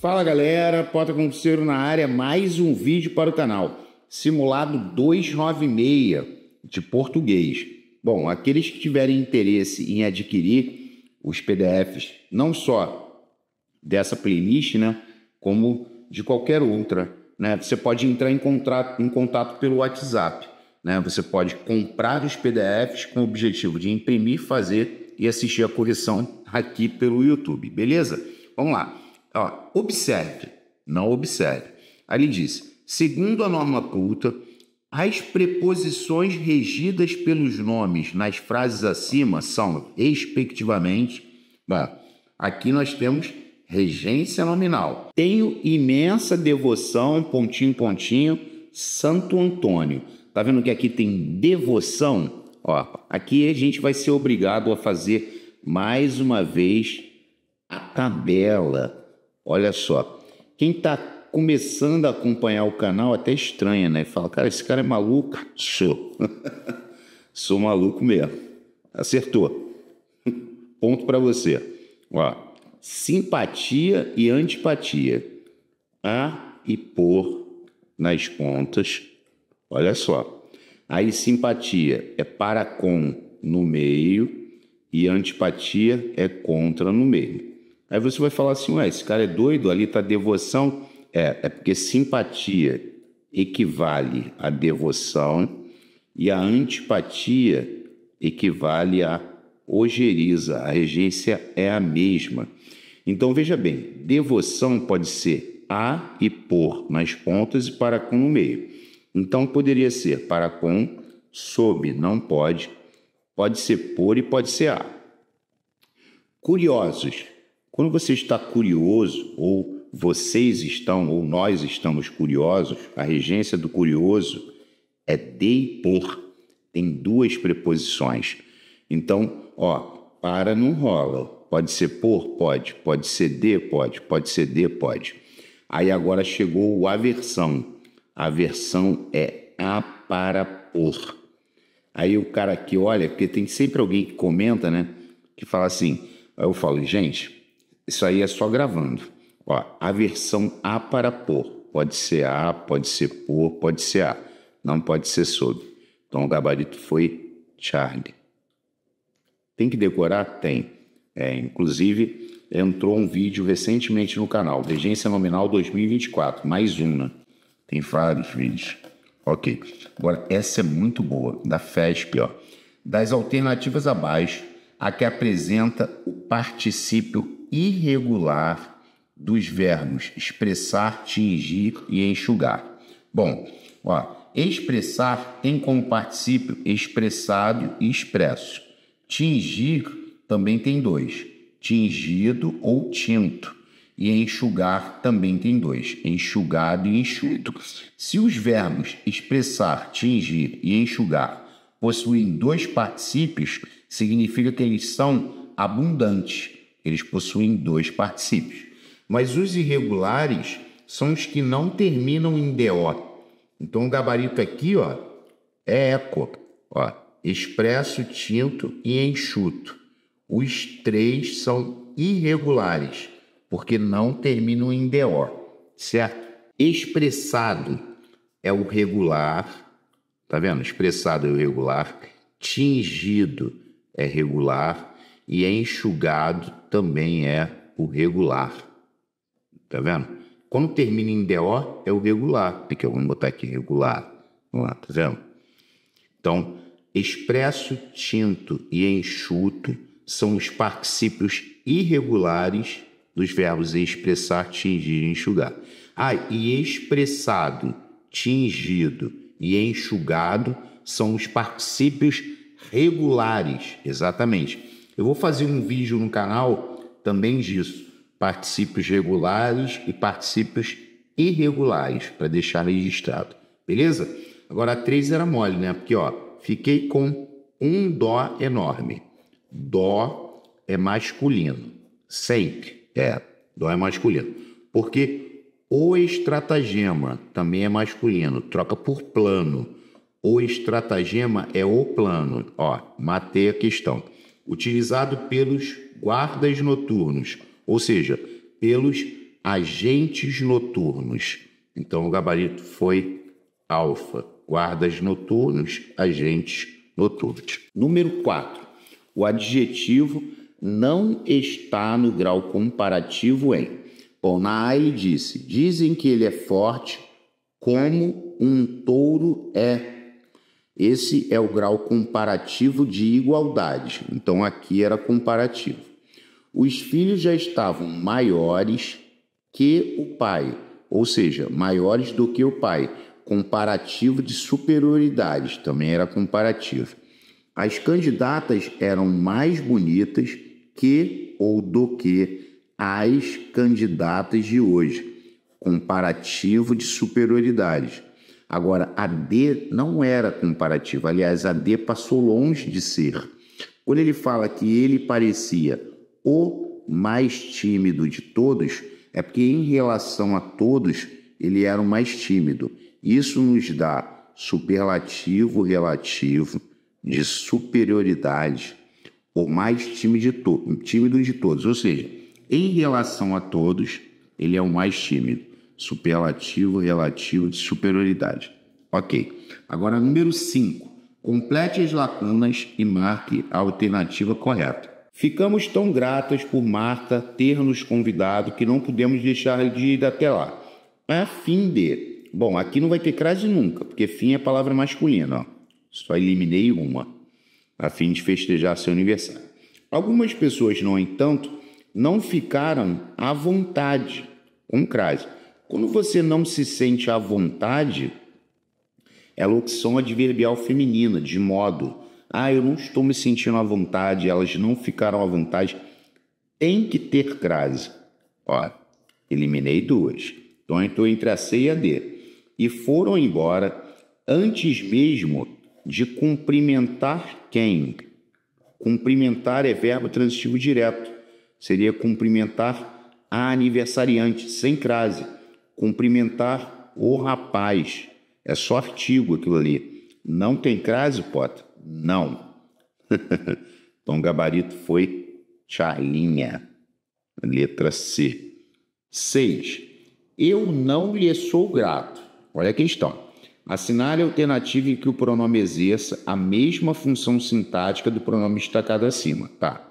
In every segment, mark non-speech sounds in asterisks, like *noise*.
Fala galera, Porta Concurseiro na área, mais um vídeo para o canal. Simulado 296 de português. Bom, aqueles que tiverem interesse em adquirir os PDFs, não só dessa playlist, né, como de qualquer outra, né, você pode entrar em contato, em contato pelo WhatsApp. Né, você pode comprar os PDFs com o objetivo de imprimir, fazer e assistir a correção aqui pelo YouTube, beleza? Vamos lá. Ó, observe, não observe. ali diz: segundo a norma culta, as preposições regidas pelos nomes nas frases acima são, respectivamente, aqui nós temos regência nominal. Tenho imensa devoção, pontinho, pontinho, Santo Antônio. Tá vendo que aqui tem devoção? Ó, aqui a gente vai ser obrigado a fazer mais uma vez a tabela Olha só, quem está começando a acompanhar o canal até estranha, né? Fala, cara, esse cara é maluco? Sou. *laughs* Sou maluco mesmo. Acertou. *laughs* Ponto para você. Ó, simpatia e antipatia. A e por nas pontas. Olha só. Aí simpatia é para com no meio e antipatia é contra no meio. Aí você vai falar assim: ué, esse cara é doido, ali está devoção. É, é porque simpatia equivale à devoção e a antipatia equivale à ojeriza. A regência é a mesma. Então veja bem: devoção pode ser a e por nas pontas e para com no meio. Então poderia ser para com, sob, não pode, pode ser por e pode ser a. Curiosos, quando você está curioso, ou vocês estão, ou nós estamos curiosos, a regência do curioso é de e por. Tem duas preposições. Então, ó, para não rola. Pode ser por, pode. Pode ser de, pode. Pode ser de, pode. Aí agora chegou o aversão. Aversão é a para por. Aí o cara que olha, porque tem sempre alguém que comenta, né? Que fala assim. Aí eu falo, gente, isso aí é só gravando. Ó, a versão A para por. Pode ser A, pode ser por, pode ser A. Não pode ser sob. Então o gabarito foi Charlie. Tem que decorar? Tem. É, inclusive, entrou um vídeo recentemente no canal, Vigência Nominal 2024, mais uma. Né? Tem vários vídeos. Ok. Agora, essa é muito boa, da FESP, ó. Das alternativas abaixo, a que apresenta o particípio irregular dos verbos expressar, tingir e enxugar. Bom, ó, expressar tem como particípio expressado e expresso. Tingir também tem dois: tingido ou tinto. E enxugar também tem dois: enxugado e enxuto. Se os verbos expressar, tingir e enxugar possuem dois particípios, significa que eles são abundantes. Eles possuem dois particípios. Mas os irregulares são os que não terminam em DO. Então o gabarito aqui, ó, é eco, ó, expresso, tinto e enxuto. Os três são irregulares, porque não terminam em DO, certo? Expressado é o regular, tá vendo? Expressado é o regular, tingido é regular e enxugado também é o regular. Tá vendo? Quando termina em DO, é o regular. Que eu vou botar aqui, regular. Vamos lá, tá vendo? Então, expresso, tinto e enxuto são os particípios irregulares dos verbos expressar, tingir e enxugar. Ah, e expressado, tingido e enxugado são os particípios regulares, exatamente, eu vou fazer um vídeo no canal também disso. Particípios regulares e participes irregulares, para deixar registrado. Beleza? Agora, a 3 era mole, né? Porque, ó, fiquei com um dó enorme. Dó é masculino. Sempre. É, dó é masculino. Porque o estratagema também é masculino. Troca por plano. O estratagema é o plano. Ó, matei a questão utilizado pelos guardas noturnos, ou seja, pelos agentes noturnos. Então o gabarito foi alfa, guardas noturnos, agentes noturnos. Número 4. O adjetivo não está no grau comparativo em. Bom, na A ele disse: dizem que ele é forte como um touro é esse é o grau comparativo de igualdade. Então aqui era comparativo. Os filhos já estavam maiores que o pai, ou seja, maiores do que o pai. Comparativo de superioridade. também era comparativo. As candidatas eram mais bonitas que ou do que as candidatas de hoje. Comparativo de superioridades. Agora, a D não era comparativa, aliás, a D passou longe de ser. Quando ele fala que ele parecia o mais tímido de todos, é porque em relação a todos ele era o mais tímido. Isso nos dá superlativo relativo de superioridade, o mais tímido de, to tímido de todos, ou seja, em relação a todos, ele é o mais tímido superlativo relativo de superioridade. Ok. Agora, número 5. Complete as lacunas e marque a alternativa correta. Ficamos tão gratas por Marta ter nos convidado que não pudemos deixar de ir até lá. A fim de. Bom, aqui não vai ter crase nunca, porque fim é palavra masculina, ó. Só eliminei uma, a fim de festejar seu aniversário. Algumas pessoas, no entanto, não ficaram à vontade com crase quando você não se sente à vontade, é a locução adverbial feminina, de modo. Ah, eu não estou me sentindo à vontade, elas não ficaram à vontade. Tem que ter crase. Ó, eliminei duas. Então, estou entre a C e a D. E foram embora antes mesmo de cumprimentar quem? Cumprimentar é verbo transitivo direto. Seria cumprimentar a aniversariante, sem crase cumprimentar o rapaz. É só artigo aquilo ali. Não tem crase, Potter? Não. *laughs* então, gabarito foi Charlinha. Letra C. 6. Eu não lhe sou grato. Olha a questão. Assinale a alternativa em que o pronome exerça a mesma função sintática do pronome destacado acima. Tá.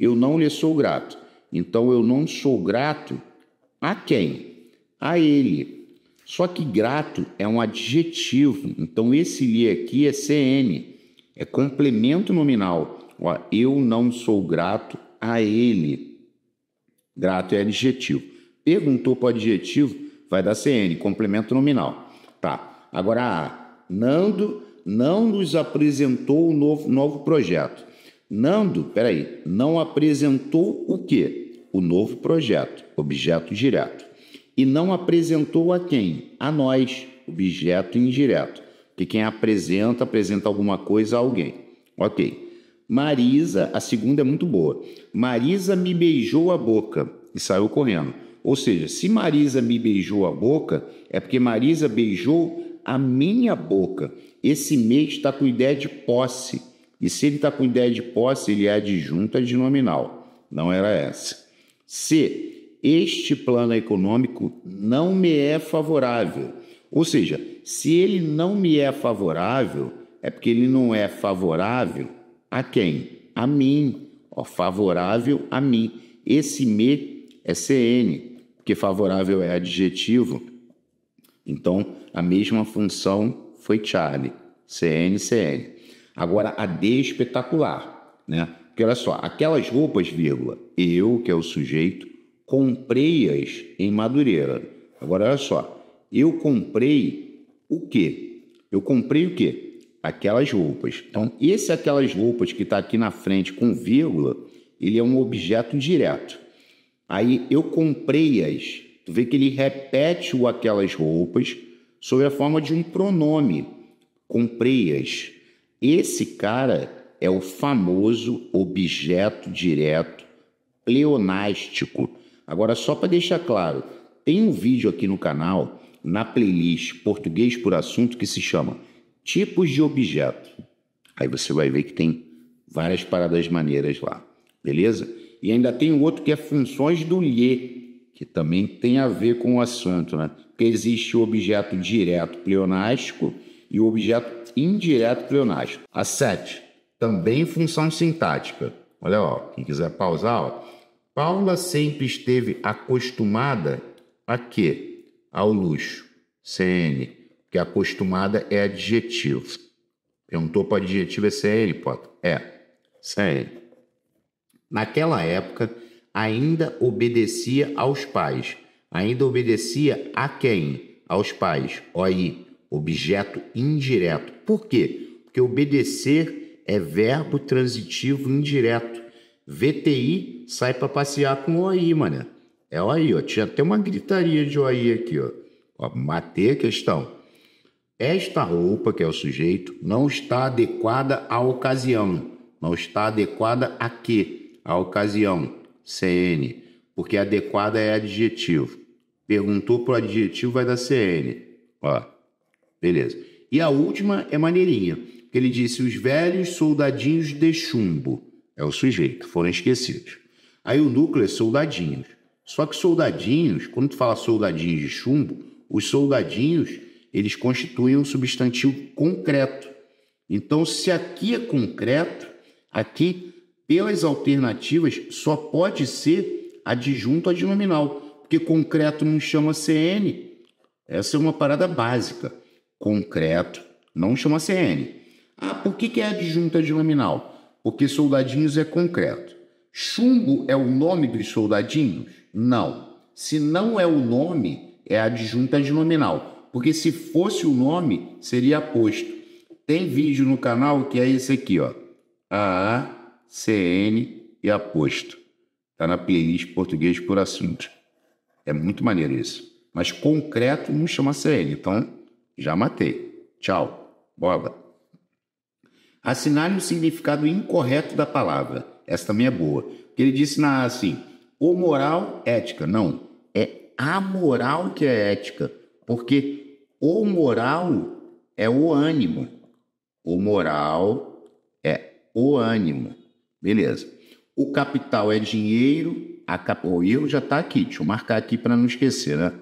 Eu não lhe sou grato. Então, eu não sou grato a quem? a ele. Só que grato é um adjetivo, então esse li aqui é CN, é complemento nominal. Ó, eu não sou grato a ele. Grato é adjetivo. Perguntou para o adjetivo, vai dar CN, complemento nominal. Tá. Agora A. Nando não nos apresentou o novo, novo projeto. Nando, peraí, não apresentou o quê? O novo projeto, objeto direto e não apresentou a quem? A nós, objeto indireto. Que quem apresenta, apresenta alguma coisa a alguém. Ok. Marisa, a segunda é muito boa. Marisa me beijou a boca e saiu correndo. Ou seja, se Marisa me beijou a boca, é porque Marisa beijou a minha boca. Esse mês está com ideia de posse. E se ele está com ideia de posse, ele é adjunto nominal. Não era essa. C este plano econômico não me é favorável. Ou seja, se ele não me é favorável, é porque ele não é favorável a quem? A mim. Ó, favorável a mim. Esse me é CN, porque favorável é adjetivo. Então, a mesma função foi Charlie, CN, CN. Agora, a D é espetacular, né? Porque olha só, aquelas roupas, vírgula, eu, que é o sujeito, comprei-as em Madureira. Agora olha só, eu comprei o quê? Eu comprei o quê? Aquelas roupas. Então, esse aquelas roupas que está aqui na frente com vírgula, ele é um objeto direto. Aí eu comprei-as. Tu vê que ele repete o aquelas roupas sob a forma de um pronome. Comprei-as. Esse cara é o famoso objeto direto pleonástico Agora, só para deixar claro, tem um vídeo aqui no canal, na playlist Português por Assunto, que se chama Tipos de Objeto. Aí você vai ver que tem várias paradas maneiras lá, beleza? E ainda tem um outro que é Funções do Lhe, que também tem a ver com o assunto, né? Porque existe o objeto direto pleonástico e o objeto indireto pleonástico. A 7, também função sintática. Olha, ó, quem quiser pausar, ó Paula sempre esteve acostumada a quê? Ao luxo. CN, que acostumada é adjetivo. Perguntou para adjetivo é CN, Potter? É, CN. Naquela época, ainda obedecia aos pais. Ainda obedecia a quem? Aos pais. OI, objeto indireto. Por quê? Porque obedecer é verbo transitivo indireto. VTI sai para passear com o OI, mané. É OI, ó. Tinha até uma gritaria de OI aqui, ó. ó matei a questão. Esta roupa, que é o sujeito, não está adequada à ocasião. Não está adequada a quê? À ocasião. CN. Porque adequada é adjetivo. Perguntou pro adjetivo, vai dar CN. Ó. Beleza. E a última é maneirinha. Que ele disse: os velhos soldadinhos de chumbo é o sujeito, foram esquecidos. Aí o núcleo é soldadinhos. Só que soldadinhos, quando tu fala soldadinhos de chumbo, os soldadinhos, eles constituem um substantivo concreto. Então, se aqui é concreto, aqui, pelas alternativas, só pode ser adjunto adnominal, porque concreto não chama CN. Essa é uma parada básica. Concreto não chama CN. Ah, por que, que é adjunto adnominal? porque soldadinhos é concreto. Chumbo é o nome dos soldadinhos? Não. Se não é o nome, é adjunta de nominal, porque se fosse o nome, seria posto. Tem vídeo no canal que é esse aqui, ó. C, CN e aposto. Tá na playlist português por assunto. É muito maneiro isso. Mas concreto não chama CN, então já matei. Tchau. Boa assinale o significado incorreto da palavra. Essa também é boa. Porque ele disse na assim, o moral, ética. Não, é a moral que é ética. Porque o moral é o ânimo. O moral é o ânimo. Beleza. O capital é dinheiro. A cap... O eu já está aqui. Deixa eu marcar aqui para não esquecer, né?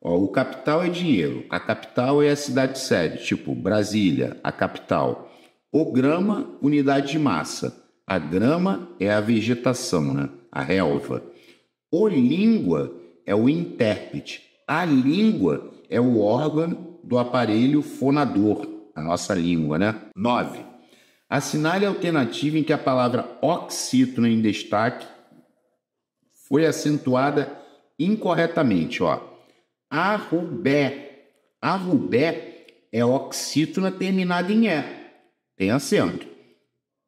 Ó, o capital é dinheiro. A capital é a cidade sede, tipo Brasília, a capital. O grama, unidade de massa. A grama é a vegetação, né? a relva. O língua é o intérprete. A língua é o órgão do aparelho fonador, a nossa língua, né? 9. Assinale a alternativa em que a palavra oxítona em destaque foi acentuada incorretamente, ó. Arrubé. Arrubé é oxítona terminada em E tem acento.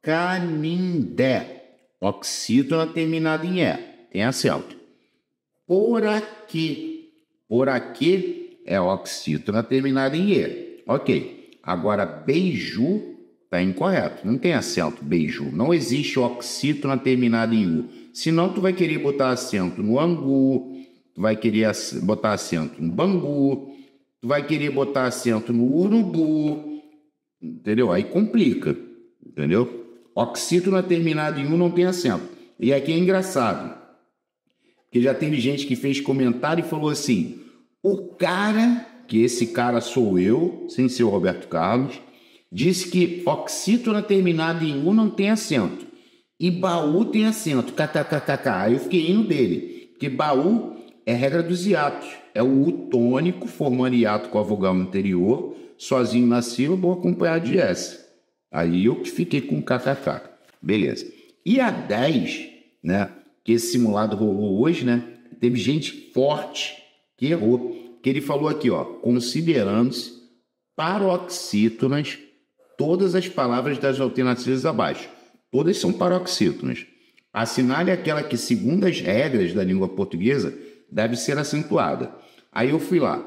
Canindé, oxítona terminada em E, tem acento. Por aqui, por aqui é oxítona terminada em E, ok. Agora, beiju está incorreto, não tem acento, beiju. Não existe oxítona terminada em U. Senão, tu vai querer botar acento no angu, tu vai querer botar acento no bangu, tu vai querer botar acento no urubu, Entendeu? Aí complica. Entendeu? Oxítona terminado em um não tem acento. E aqui é engraçado. Porque já teve gente que fez comentário e falou assim: o cara, que esse cara sou eu, sem ser o Roberto Carlos, disse que oxítona terminado em um não tem acento. E baú tem acento. KKKKK. Aí eu fiquei indo dele. Porque baú é regra dos hiatos é o tônico formando hiato com a vogal anterior, sozinho na sílaba ou acompanhado de S. Aí eu que fiquei com kkk. Beleza. E a 10, né, que esse simulado rolou hoje, né, teve gente forte que errou, que ele falou aqui, ó, considerando-se paroxítonas todas as palavras das alternativas abaixo. Todas são paroxítonas. Assinale aquela que, segundo as regras da língua portuguesa, deve ser acentuada. Aí eu fui lá.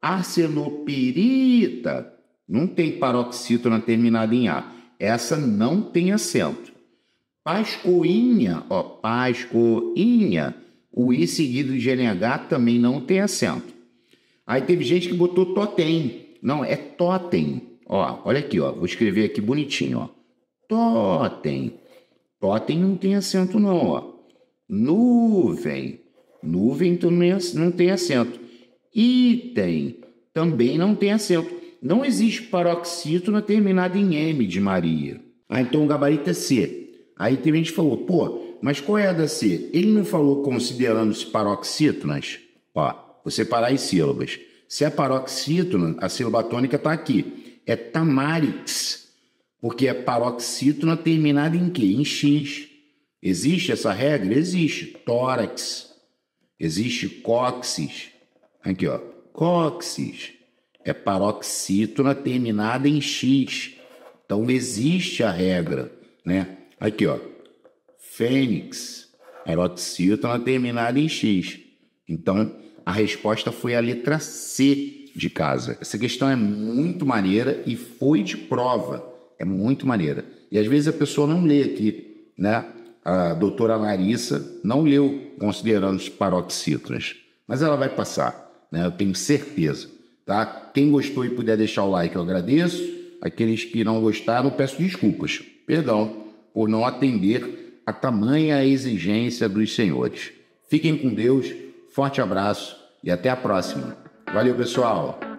Arsenopirita não tem paroxítona terminada em A. Essa não tem acento. Pascoinha, ó, pascoinha, o I seguido de NH também não tem acento. Aí teve gente que botou totem. Não, é totem. Ó, olha aqui, ó. Vou escrever aqui bonitinho, ó. Totem. Totem não tem acento, não, ó. Nuvem. Nuvem então, não tem acento. Item também não tem acento. Não existe paroxítona terminada em M de Maria. Ah, então o gabarito é C. Aí tem gente que falou, pô, mas qual é a da C? Ele não falou considerando-se paroxítonas? Ó, você parar as sílabas. Se é paroxítona, a sílaba tônica está aqui. É tamarix, porque é paroxítona terminada em quê? Em X. Existe essa regra? Existe. Tórax. Existe cóccix. Aqui, ó. Cóccix é paroxítona terminada em X. Então existe a regra, né? Aqui, ó. Fênix, paroxítona terminada em X. Então a resposta foi a letra C de casa. Essa questão é muito maneira e foi de prova. É muito maneira. E às vezes a pessoa não lê aqui, né? A doutora Larissa não leu considerando os paroxítonas, mas ela vai passar. Né? Eu tenho certeza. Tá? Quem gostou e puder deixar o like, eu agradeço. Aqueles que não gostaram, peço desculpas. Perdão por não atender a tamanha exigência dos senhores. Fiquem com Deus, forte abraço e até a próxima. Valeu, pessoal!